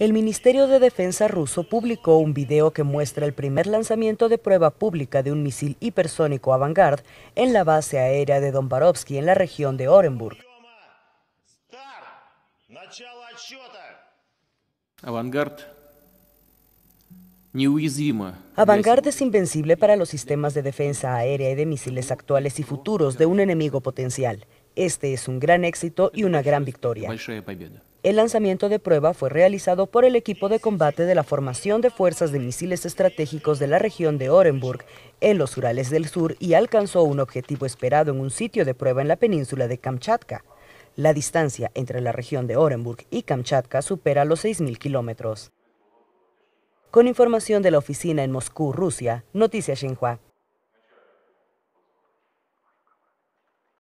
el Ministerio de Defensa ruso publicó un video que muestra el primer lanzamiento de prueba pública de un misil hipersónico Avangard en la base aérea de Dombarovsky en la región de Orenburg. Avangard Avangard es invencible para los sistemas de defensa aérea y de misiles actuales y futuros de un enemigo potencial. Este es un gran éxito y una gran victoria. El lanzamiento de prueba fue realizado por el equipo de combate de la Formación de Fuerzas de Misiles Estratégicos de la región de Orenburg, en los Urales del Sur, y alcanzó un objetivo esperado en un sitio de prueba en la península de Kamchatka. La distancia entre la región de Orenburg y Kamchatka supera los 6.000 kilómetros. Con información de la oficina en Moscú, Rusia, Noticias Xinhua.